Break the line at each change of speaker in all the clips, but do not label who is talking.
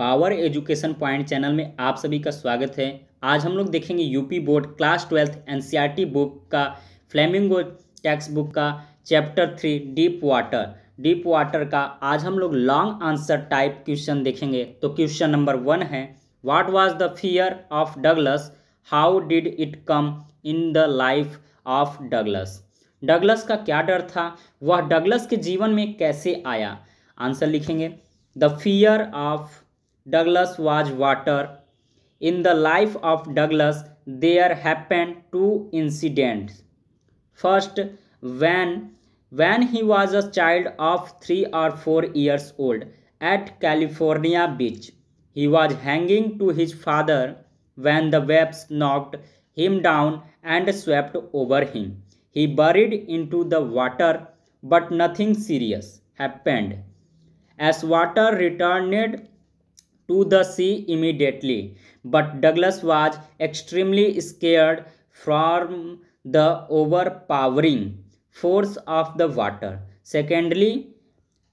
Power Education point channel में आप सभी का स्वागत है आज हम लोग देखेंगे UP board class twelfth NCERT book का फ्लेमिंगो टेक्स्ट बुक का chapter three deep water deep water का आज हम लोग लॉन्ग आंसर टाइप क्वेश्चन देखेंगे तो क्वेश्चन नंबर वन है what was the fear of Douglas how did it come in the life of Douglas Douglas का क्या डर था वह डगलस के जीवन में कैसे आया आंसर लिखेंगे the fear of Douglas was water. In the life of Douglas, there happened two incidents. First, when, when he was a child of three or four years old at California Beach, he was hanging to his father when the waves knocked him down and swept over him. He buried into the water, but nothing serious happened. As water returned to the sea immediately. But Douglas was extremely scared from the overpowering force of the water. Secondly,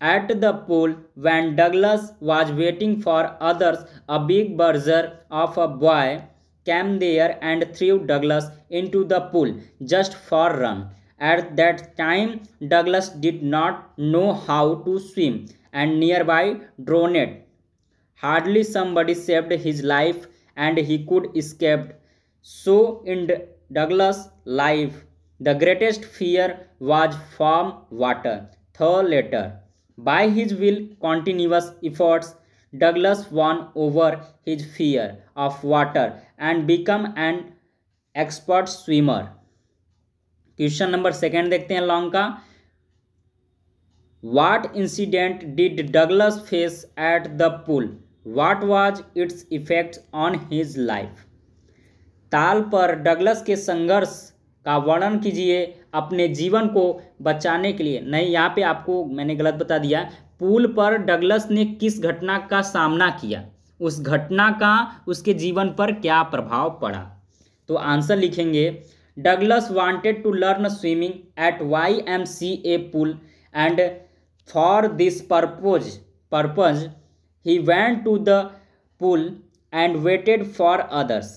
at the pool, when Douglas was waiting for others, a big berser of a boy came there and threw Douglas into the pool just for run. At that time, Douglas did not know how to swim and nearby drowned hardly somebody saved his life and he could escape so in douglas life the greatest fear was from water though later by his will continuous efforts douglas won over his fear of water and become an expert swimmer. Question number second, देखते हैं long का What incident did Douglas face at the pool? What was its effect on his life ताल पर Douglas के संघर्ष का वर्णन कीजिए अपने जीवन को बचाने के लिए नहीं यहाँ पे आपको मैंने गलत बता दिया पुल पर डगलस ने किस घटना का सामना किया उस घटना का उसके जीवन पर क्या प्रभाव पड़ा तो आंसर लिखेंगे Douglas wanted to learn swimming at Y M C A pool and for this purpose purpose he went to the pool and waited for others.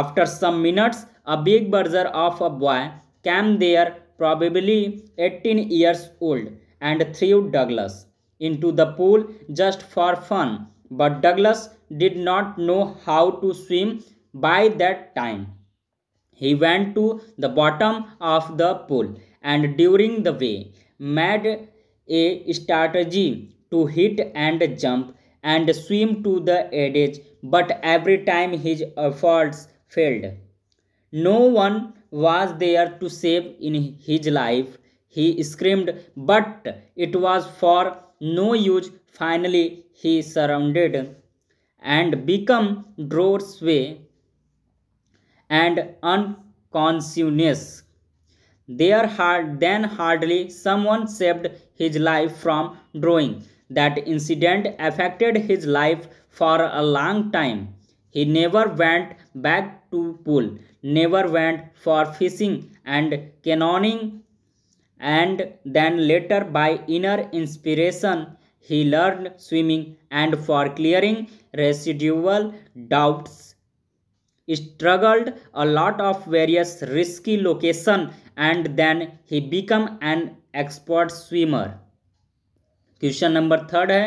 After some minutes, a big burglar of a boy came there, probably 18 years old, and threw Douglas into the pool just for fun. But Douglas did not know how to swim by that time. He went to the bottom of the pool and during the way made a strategy to hit and jump and swim to the edge, but every time his efforts failed. No one was there to save in his life. He screamed, but it was for no use. Finally, he surrounded and become way and unconsciousness. There had then hardly someone saved his life from drawing. That incident affected his life for a long time. He never went back to pool, never went for fishing and canoeing and then later by inner inspiration he learned swimming and for clearing residual doubts struggled a lot of various risky location and then he became an expert swimmer question number third है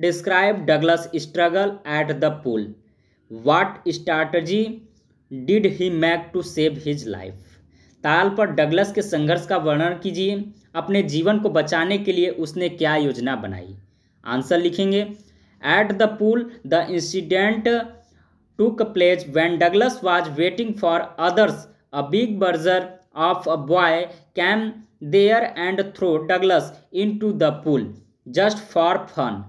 describe Douglas struggle at the pool what strategy did he make to save his life ताल पर Douglas के संघर्ष का वर्णन कीजिए अपने जीवन को बचाने के लिए उसने क्या योजना बनाई आंसर लिखेंगे at the pool the incident took when Douglas was waiting for others a big bruiser of a boy came there and threw Douglas into the pool just for fun.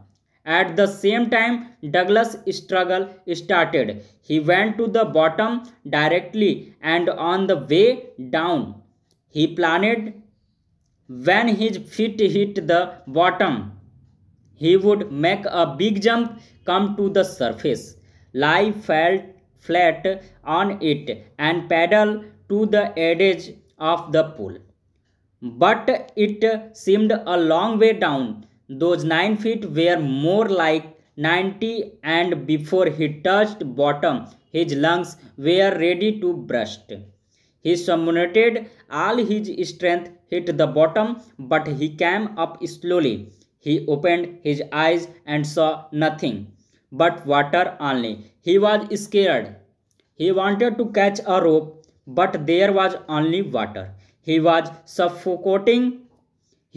At the same time, Douglas' struggle started. He went to the bottom directly, and on the way down, he planned when his feet hit the bottom, he would make a big jump, come to the surface, lie flat on it, and paddle to the edge of the pool. But it seemed a long way down those 9 feet were more like 90 and before he touched bottom his lungs were ready to burst. He summoned all his strength hit the bottom but he came up slowly. He opened his eyes and saw nothing but water only. He was scared. He wanted to catch a rope but there was only water. He was suffocating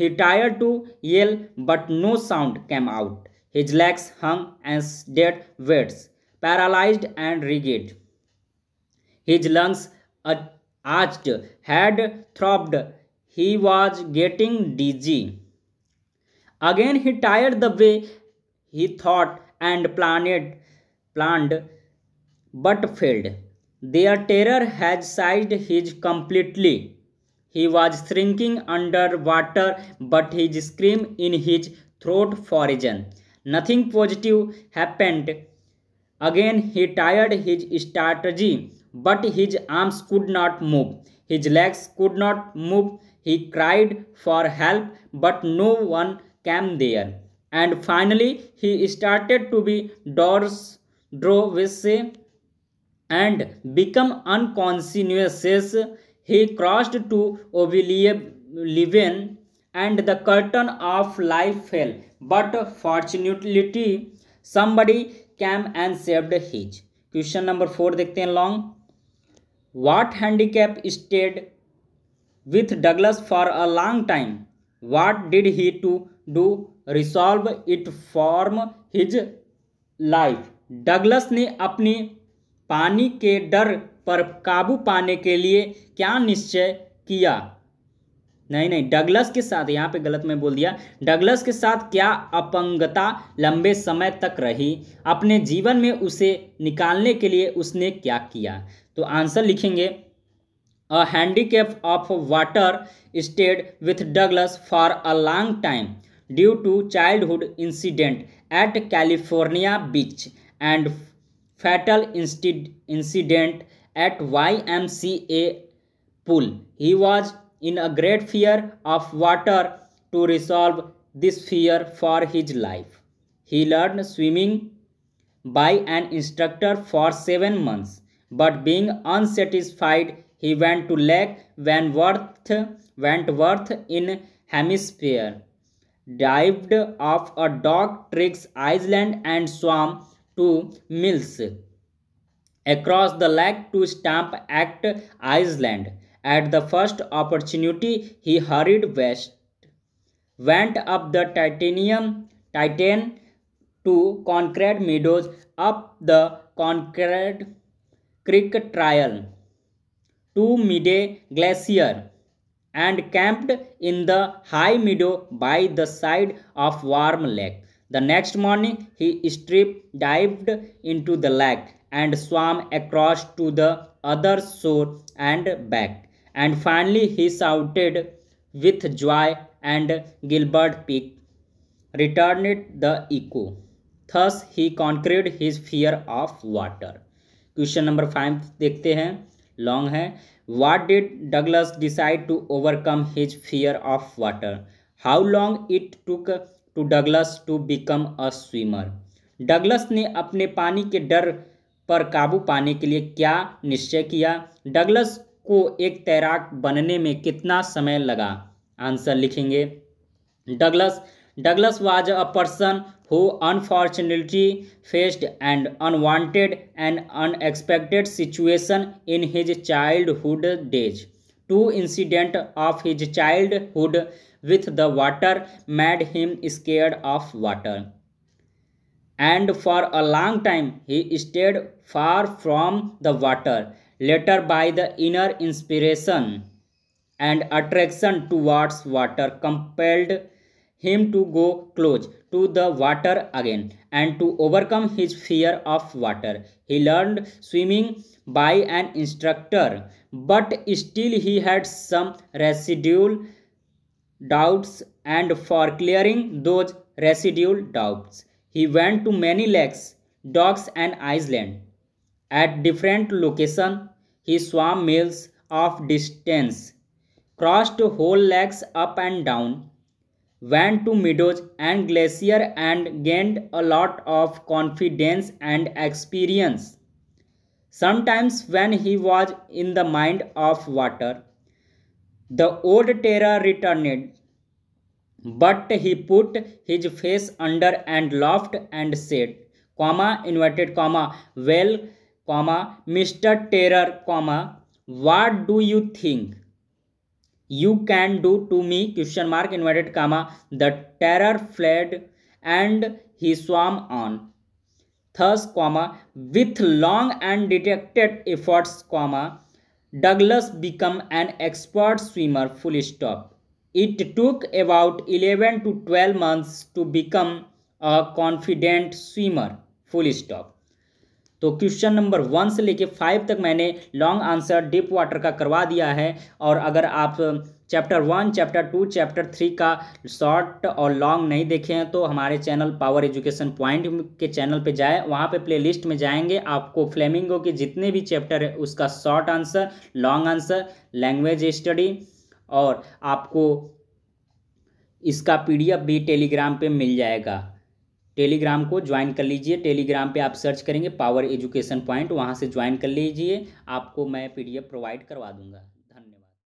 he tried to yell, but no sound came out. His legs hung as dead weights, paralyzed and rigid. His lungs arched, had throbbed. He was getting dizzy. Again he tired the way he thought and planned, planned but failed. Their terror had seized his completely. He was shrinking under water, but his scream in his throat frozen. Nothing positive happened. Again he tried his strategy, but his arms could not move. His legs could not move. He cried for help, but no one came there. And finally he started to be doors drove and become unconscious he crossed to Oblivion and the curtain of life fell. But fortunately, somebody came and saved his. question number 4 dekhte hain long what handicap stayed with douglas for a long time what did he to do resolve it form his life douglas ne apni पानी के डर पर काबू पाने के लिए क्या निश्चय किया नहीं नहीं डगलस के साथ यहाँ पे गलत में बोल दिया डगलस के साथ क्या अपंगता लंबे समय तक रही अपने जीवन में उसे निकालने के लिए उसने क्या किया तो आंसर लिखेंगे a handicap of water stayed with Douglas for a long time due to childhood incident at California beach and fatal incident at YMCA pool. He was in a great fear of water to resolve this fear for his life. He learned swimming by an instructor for seven months, but being unsatisfied, he went to Lake Wentworth, Wentworth in Hemisphere, dived off a dog tricks island and swam to Mills across the lake to stamp Act Iceland. At the first opportunity, he hurried west, went up the titanium Titan to concrete Meadows, up the concrete Creek Trail to Midday Glacier, and camped in the high meadow by the side of Warm Lake. The next morning, he strip dived into the lake and swam across to the other shore and back. And finally he shouted with joy and Gilbert Peak returned the echo. Thus he conquered his fear of water. Question number five देखते हैं long है what did Douglas decide to overcome his fear of water how long it took to Douglas to become a swimmer Douglas ने अपने पानी के डर पर काबू पाने के लिए क्या निश्चय किया डगलस को एक तैराक बनने में कितना समय लगा आंसर लिखेंगे Douglas Douglas was a person who unfortunately faced and unwanted and unexpected situation in his childhood days two incident of his childhood with the water made him scared of water and for a long time he stayed far from the water. Later, by the inner inspiration and attraction towards water, compelled him to go close to the water again and to overcome his fear of water. He learned swimming by an instructor, but still he had some residual doubts and for clearing those residual doubts he went to many lakes, docks and islands. At different locations, he swam miles of distance, crossed whole lakes up and down, went to meadows and glacier and gained a lot of confidence and experience. Sometimes when he was in the mind of water, the old terror returned but he put his face under and laughed and said comma inverted comma well comma mr terror comma what do you think you can do to me question mark inverted comma the terror fled and he swam on thus comma with long and detected efforts comma douglas became an expert swimmer full stop it took about eleven to twelve months to become a confident swimmer full stop तो question number one से लेके five तक मैंने long answer deep water का करवा दिया है और अगर आप chapter one chapter two chapter three का शॉर्ट और लॉन्ग नहीं देखे हैं तो हमारे चैनल पावर एजुकेशन पॉइंट के चैनल पे जाए वहाँ पे प्ले लिस्ट में जाएंगे आपको फ्लेमिंगो के जितने भी चैप्टर है उसका short answer long answer language study और आपको इसका पीडीएफ भी टेलीग्राम पे मिल जाएगा टेलीग्राम को ज्वाइन कर लीजिए टेलीग्राम पे आप सर्च करेंगे पावर एजुकेशन पॉइंट वहाँ से ज्वाइन कर लीजिए आपको मैं पीडीएफ प्रोवाइड करवा दूँगा